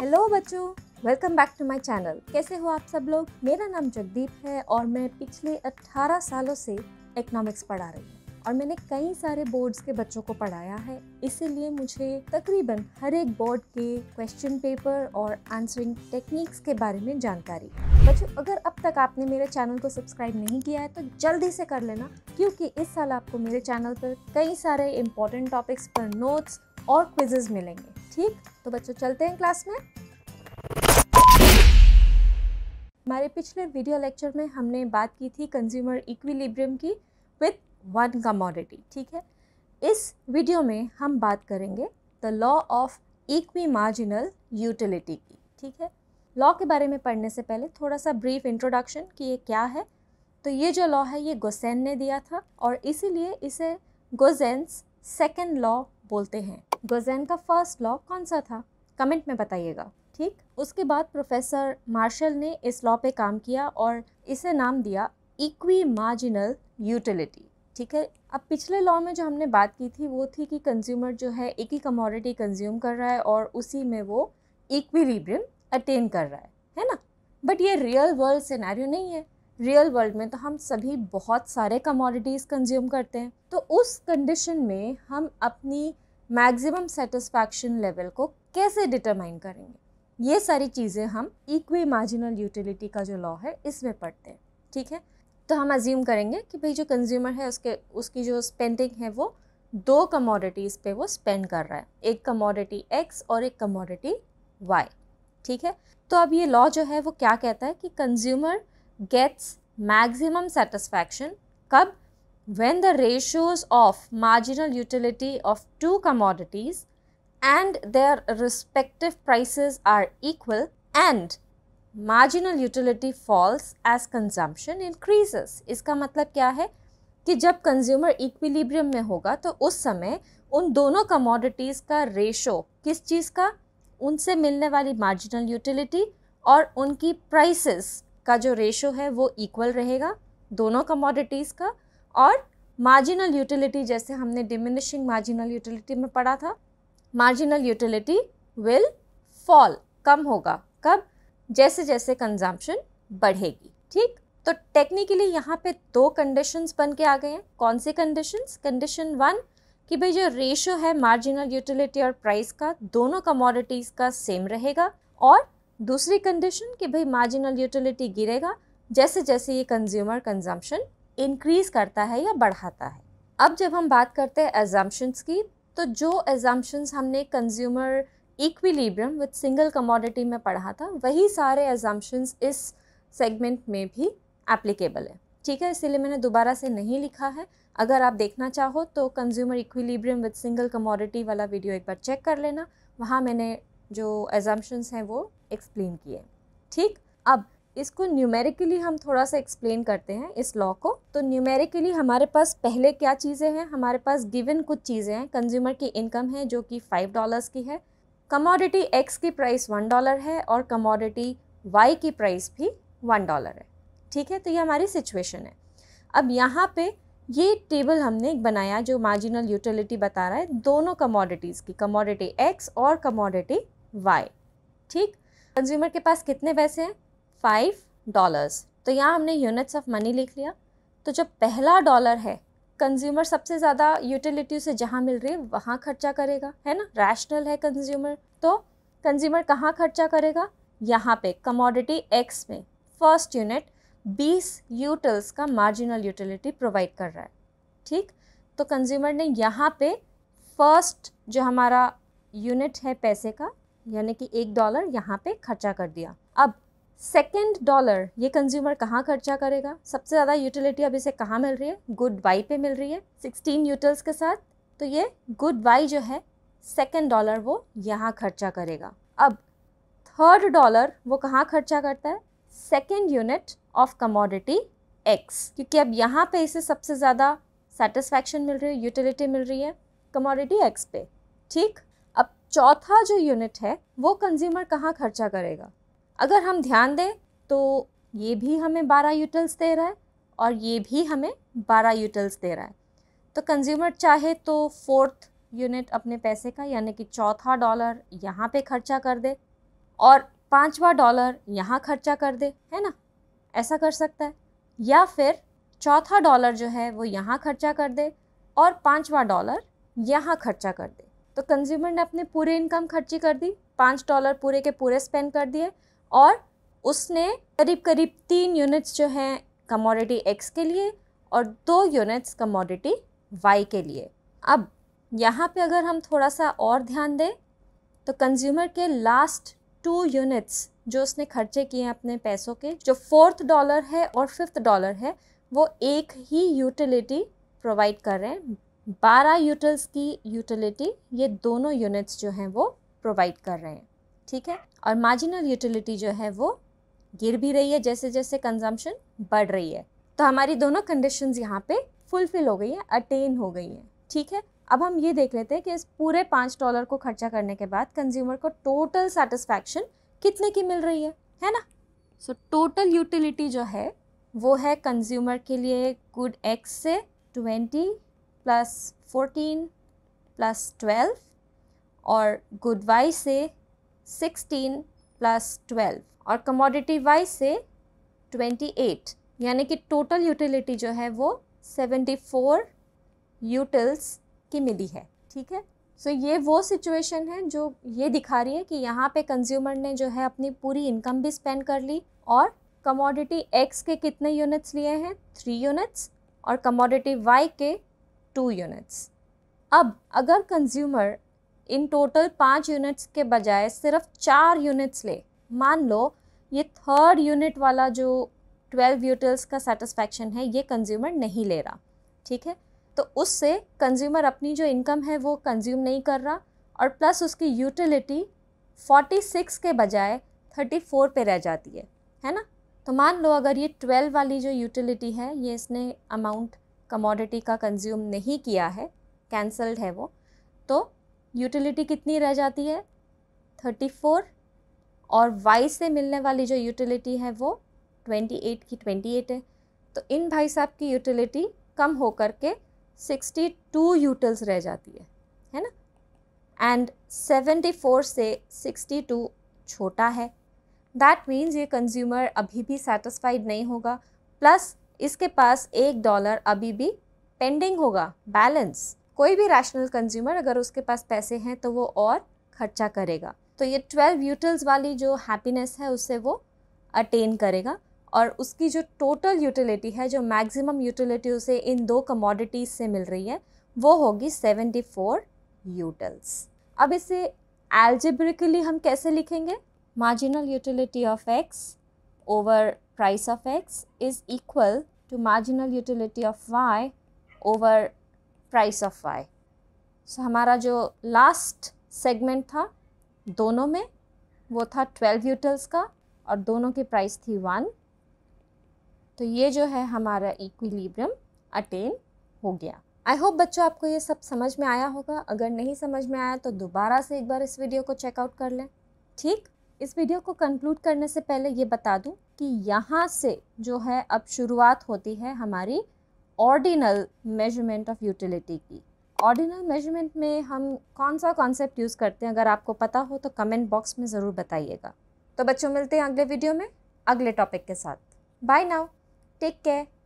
Hello बच्चों welcome back to my channel कैसे हो आप सब लोग मेरा नाम जगदीप है और मैं पिछले 18 सालों से इकोनॉमिक्स पढ़ा रही हूँ और मैंने कई सारे बोर्ड्स के बच्चों को पढ़ाया है इसीलिए मुझे तकरीबन हर एक बोर्ड के क्वेश्चन पेपर और आंसरिंग टेक्निक्स के बारे में जानकारी बच्चों अगर अब तक आपने मेरे चैनल को सब्सक्राइब नहीं किया है तो जल्दी से कर लेना क्योंकि इस साल आपको मेरे चैनल पर कई सारे इम्पोर्टेंट टॉपिक्स पर नोट्स और क्विजेज मिलेंगे ठीक तो बच्चों चलते हैं क्लास में हमारे पिछले वीडियो लेक्चर में हमने बात की थी कंज्यूमर इक्विलिब्रियम की विथ वन कमोडिटी ठीक है इस वीडियो में हम बात करेंगे the law of equi marginal utility की ठीक है लॉ के बारे में पढ़ने से पहले थोड़ा सा ब्रीफ इंट्रोडक्शन कि ये क्या है तो ये जो लॉ है ये गोसेन ने दिया था और इसीलिए इसे गोजेंस सेकेंड लॉ बोलते हैं गजैन का फर्स्ट लॉ कौन सा था कमेंट में बताइएगा ठीक उसके बाद प्रोफेसर मार्शल ने इस लॉ पे काम किया और इसे नाम दिया इक्वी मार्जिनल यूटिलिटी ठीक है अब पिछले लॉ में जो हमने बात की थी वो थी कि कंज्यूमर जो है एक ही कमोडिटी कंज्यूम कर रहा है और उसी में वो इक्विलिब्रियम अटेन कर रहा है है ना बट ये रियल वर्ल्ड सिनेरियो नहीं है रियल वर्ल्ड में तो हम सभी बहुत सारे कमोडिटीज़ कंज्यूम करते हैं तो उस कंडीशन में हम अपनी मैक्सिमम सेटिस्फैक्शन लेवल को कैसे डिटरमाइन करेंगे ये सारी चीज़ें हम इक्वी मार्जिनल यूटिलिटी का जो लॉ है इसमें पढ़ते हैं ठीक है तो हम अज्यूम करेंगे कि भाई जो कंज्यूमर है उसके उसकी जो स्पेंडिंग है वो दो कमोडिटीज़ पे वो स्पेंड कर रहा है एक कमोडिटी एक्स और एक कमोडिटी वाई ठीक है तो अब ये लॉ जो है वो क्या कहता है कि कंज्यूमर गेट्स मैक्सिमम सेटिस्फैक्शन कब when the ratios of marginal utility of two commodities and their respective prices are equal and marginal utility falls as consumption increases. इसका मतलब क्या है कि जब कंज्यूमर इक्विलिब्रियम में होगा तो उस समय उन दोनों कमोडिटीज़ का रेशो किस चीज़ का उनसे मिलने वाली मार्जिनल यूटिलिटी और उनकी प्राइसेस का जो रेशो है वो इक्वल रहेगा दोनों कमोडिटीज़ का और मार्जिनल यूटिलिटी जैसे हमने डिमिनिशिंग मार्जिनल यूटिलिटी में पढ़ा था मार्जिनल यूटिलिटी विल फॉल कम होगा कब जैसे जैसे कंजम्पशन बढ़ेगी ठीक तो टेक्निकली यहाँ पे दो कंडीशंस बन के आ गए हैं कौन से कंडीशंस कंडीशन वन कि भाई जो रेशो है मार्जिनल यूटिलिटी और प्राइस का दोनों कमोडिटीज़ का सेम रहेगा और दूसरी कंडीशन कि भाई मार्जिनल यूटिलिटी गिरेगा जैसे जैसे ये कंज्यूमर कंजम्पशन इनक्रीज़ करता है या बढ़ाता है अब जब हम बात करते हैं एजम्पन्स की तो जो एजम्पन्स हमने consumer equilibrium with single commodity में पढ़ा था वही सारे एजम्पन्स इस सेगमेंट में भी एप्लीकेबल है ठीक है इसीलिए मैंने दोबारा से नहीं लिखा है अगर आप देखना चाहो तो consumer equilibrium with single commodity वाला वीडियो एक बार चेक कर लेना वहाँ मैंने जो एजम्पन्स हैं वो एक्सप्लेन किए ठीक अब इसको न्यूमेरिकली हम थोड़ा सा एक्सप्लेन करते हैं इस लॉ को तो न्यूमेरिकली हमारे पास पहले क्या चीज़ें हैं हमारे पास गिवन कुछ चीज़ें हैं कंज्यूमर की इनकम है जो कि फ़ाइव डॉलर्स की है कमोडिटी एक्स की प्राइस वन डॉलर है और कमोडिटी वाई की प्राइस भी वन डॉलर है ठीक है तो ये हमारी सिचुएशन है अब यहाँ पे ये टेबल हमने एक बनाया जो मार्जिनल यूटिलिटी बता रहा है दोनों कमोडिटीज़ की कमोडिटी एक्स और कमोडिटी वाई ठीक कंज्यूमर के पास कितने पैसे हैं फाइव डॉलर्स तो यहाँ हमने यूनिट्स ऑफ मनी लिख लिया तो जो पहला डॉलर है कंज्यूमर सबसे ज़्यादा यूटिलिटी से जहाँ मिल रही है वहाँ खर्चा करेगा है ना रैशनल है कंज्यूमर तो कंज्यूमर कहाँ खर्चा करेगा यहाँ पे कमोडिटी एक्स में फर्स्ट यूनिट बीस यूटल्स का मार्जिनल यूटिलिटी प्रोवाइड कर रहा है ठीक तो कंज्यूमर ने यहाँ पे फर्स्ट जो हमारा यूनिट है पैसे का यानी कि एक डॉलर यहाँ पे खर्चा कर दिया अब सेकेंड डॉलर ये कंज्यूमर कहाँ खर्चा करेगा सबसे ज़्यादा यूटिलिटी अब इसे कहाँ मिल रही है गुड बाई पे मिल रही है सिक्सटीन यूटल्स के साथ तो ये गुड बाई जो है सेकेंड डॉलर वो यहाँ खर्चा करेगा अब थर्ड डॉलर वो कहाँ खर्चा करता है second unit of commodity X क्योंकि अब यहाँ पे इसे सबसे ज़्यादा सेटिस्फैक्शन मिल रही है यूटिलिटी मिल रही है कमोडिटी एक्स पे ठीक अब चौथा जो यूनिट है वो कंज्यूमर कहाँ खर्चा करेगा अगर हम ध्यान दें तो ये भी हमें बारह यूटल्स दे रहा है और ये भी हमें बारह यूटल्स दे रहा है तो कंज्यूमर चाहे तो फोर्थ यूनिट अपने पैसे का यानी कि चौथा डॉलर यहाँ पे खर्चा कर दे और पाँचवा डॉलर यहाँ खर्चा कर दे है ना ऐसा कर सकता है या फिर चौथा डॉलर जो है वो यहाँ खर्चा कर दे और पाँचवा डॉलर यहाँ खर्चा कर दे तो कंज्यूमर ने अपने पूरे इनकम खर्ची कर दी पाँच डॉलर पूरे के पूरे स्पेंड कर दिए और उसने करीब करीब तीन यूनिट्स जो हैं कमोडिटी एक्स के लिए और दो यूनिट्स कमोडिटी वाई के लिए अब यहाँ पे अगर हम थोड़ा सा और ध्यान दें तो कंज्यूमर के लास्ट टू यूनिट्स जो उसने खर्चे किए हैं अपने पैसों के जो फोर्थ डॉलर है और फिफ्थ डॉलर है वो एक ही यूटिलिटी प्रोवाइड कर रहे हैं बारह यूटल्स की यूटिलिटी ये दोनों यूनिट्स जो हैं वो प्रोवाइड कर रहे हैं ठीक है और मार्जिनल यूटिलिटी जो है वो गिर भी रही है जैसे जैसे कंजम्पशन बढ़ रही है तो हमारी दोनों कंडीशंस यहाँ पे फुलफिल हो गई हैं अटेन हो गई हैं ठीक है अब हम ये देख लेते हैं कि इस पूरे पाँच डॉलर को खर्चा करने के बाद कंज्यूमर को टोटल सेटिस्फैक्शन कितने की मिल रही है है ना सो टोटल यूटिलिटी जो है वो है कंज्यूमर के लिए गुड एक्स से twenty plus fourteen plus twelve और गुड वाई से सिक्सटीन प्लस ट्वेल्व और कमोडिटी वाइज से ट्वेंटी एट यानी कि टोटल यूटिलिटी जो है वो सेवेंटी फोर यूटिल्स की मिली है ठीक है सो so, ये वो सिचुएशन है जो ये दिखा रही है कि यहाँ पे कंज्यूमर ने जो है अपनी पूरी इनकम भी स्पेंड कर ली और कमोडिटी एक्स के कितने यूनिट्स लिए हैं थ्री यूनिट्स और कमोडिटी वाई के टू यूनिट्स अब अगर कंज्यूमर इन टोटल पाँच यूनिट्स के बजाय सिर्फ चार यूनिट्स ले मान लो ये थर्ड यूनिट वाला जो ट्वेल्व यूटिल्स का सेटिस्फेक्शन है ये कंज्यूमर नहीं ले रहा ठीक है तो उससे कंज्यूमर अपनी जो इनकम है वो कंज्यूम नहीं कर रहा और प्लस उसकी यूटिलिटी फोर्टी सिक्स के बजाय थर्टी फोर पर रह जाती है है ना तो मान लो अगर ये ट्वेल्व वाली जो यूटिलिटी है ये इसने अमाउंट कमोडिटी का कंज्यूम नहीं किया है कैंसल्ड है वो तो यूटिलिटी कितनी रह जाती है थर्टी फोर और वाई से मिलने वाली जो यूटिलिटी है वो ट्वेंटी एट की ट्वेंटी एट है तो इन भाई साहब की यूटिलिटी कम हो कर के सिक्सटी टू यूटल्स रह जाती है है ना एंड सेवेंटी फोर से सिक्सटी टू छोटा है दैट मीन्स ये कंज्यूमर अभी भी सेटिस्फाइड नहीं होगा प्लस इसके पास एक डॉलर अभी भी पेंडिंग होगा बैलेंस कोई भी रैशनल कंज्यूमर अगर उसके पास पैसे हैं तो वो और खर्चा करेगा तो ये ट्वेल्व यूटल्स वाली जो हैप्पीनेस है उससे वो अटेन करेगा और उसकी जो टोटल यूटिलिटी है जो मैक्सिमम यूटिलिटी उसे इन दो कमोडिटीज़ से मिल रही है वो होगी सेवेंटी फोर यूटल्स अब इसे एल्जेब्रिकली हम कैसे लिखेंगे marginal utility of X over price of X is equal to marginal utility of Y over price of Y so हमारा जो लास्ट सेगमेंट था दोनों में वो था ट्वेल्व यूटल्स का और दोनों की प्राइस थी वन तो ये जो है हमारा इक्विलिब्रियम अटेन हो गया आई होप बच्चों आपको ये सब समझ में आया होगा अगर नहीं समझ में आया तो दोबारा से एक बार इस वीडियो को चेकआउट कर लें ठीक इस वीडियो को कंक्लूड करने से पहले ये बता दूं कि यहाँ से जो है अब शुरुआत होती है हमारी ऑर्डिनल मेजरमेंट ऑफ यूटिलिटी की ऑर्डिनल मेजरमेंट में हम कौन सा कॉन्सेप्ट यूज़ करते हैं अगर आपको पता हो तो कमेंट बॉक्स में ज़रूर बताइएगा तो बच्चों मिलते हैं अगले वीडियो में अगले टॉपिक के साथ बाय नाउ टेक केयर